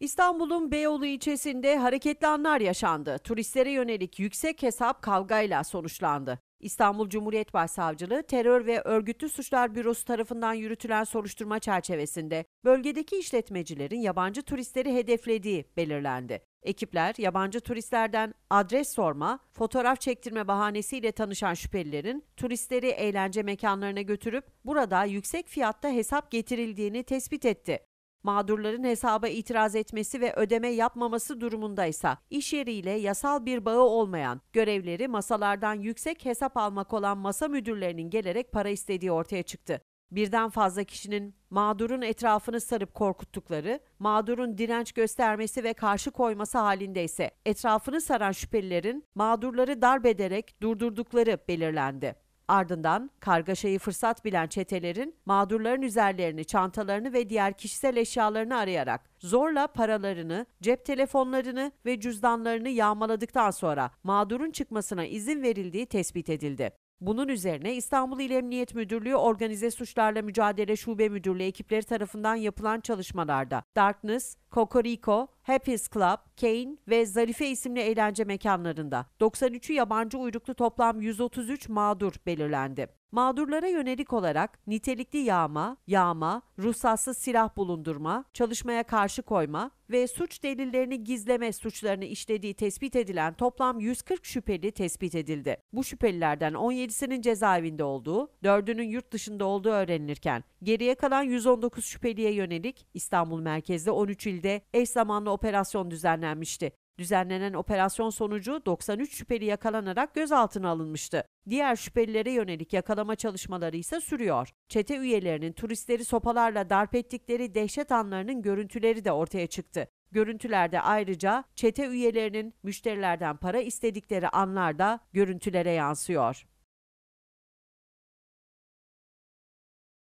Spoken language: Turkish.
İstanbul'un Beyoğlu ilçesinde hareketli anlar yaşandı. Turistlere yönelik yüksek hesap kavgayla sonuçlandı. İstanbul Cumhuriyet Başsavcılığı Terör ve Örgütlü Suçlar Bürosu tarafından yürütülen soruşturma çerçevesinde bölgedeki işletmecilerin yabancı turistleri hedeflediği belirlendi. Ekipler yabancı turistlerden adres sorma, fotoğraf çektirme bahanesiyle tanışan şüphelilerin turistleri eğlence mekanlarına götürüp burada yüksek fiyatta hesap getirildiğini tespit etti. Mağdurların hesaba itiraz etmesi ve ödeme yapmaması durumundaysa iş yeriyle yasal bir bağı olmayan, görevleri masalardan yüksek hesap almak olan masa müdürlerinin gelerek para istediği ortaya çıktı. Birden fazla kişinin mağdurun etrafını sarıp korkuttukları, mağdurun direnç göstermesi ve karşı koyması halinde ise etrafını saran şüphelilerin mağdurları darbederek durdurdukları belirlendi. Ardından kargaşayı fırsat bilen çetelerin mağdurların üzerlerini, çantalarını ve diğer kişisel eşyalarını arayarak zorla paralarını, cep telefonlarını ve cüzdanlarını yağmaladıktan sonra mağdurun çıkmasına izin verildiği tespit edildi. Bunun üzerine İstanbul İl Emniyet Müdürlüğü Organize Suçlarla Mücadele Şube Müdürlüğü ekipleri tarafından yapılan çalışmalarda Darkness, Kokoriko, Happy's Club, Kane ve Zarife isimli eğlence mekanlarında 93'ü yabancı uyruklu toplam 133 mağdur belirlendi. Mağdurlara yönelik olarak nitelikli yağma, yağma, ruhsatsız silah bulundurma, çalışmaya karşı koyma ve suç delillerini gizleme suçlarını işlediği tespit edilen toplam 140 şüpheli tespit edildi. Bu şüphelilerden 17'sinin cezaevinde olduğu, 4'ünün yurt dışında olduğu öğrenilirken geriye kalan 119 şüpheliye yönelik İstanbul merkezde 13 ilde eş zamanlı planlı operasyon düzenlenmişti. Düzenlenen operasyon sonucu 93 şüpheli yakalanarak gözaltına alınmıştı. Diğer şüphelilere yönelik yakalama çalışmaları ise sürüyor. Çete üyelerinin turistleri sopalarla darp ettikleri dehşet anlarının görüntüleri de ortaya çıktı. Görüntülerde ayrıca çete üyelerinin müşterilerden para istedikleri anlar da görüntülere yansıyor.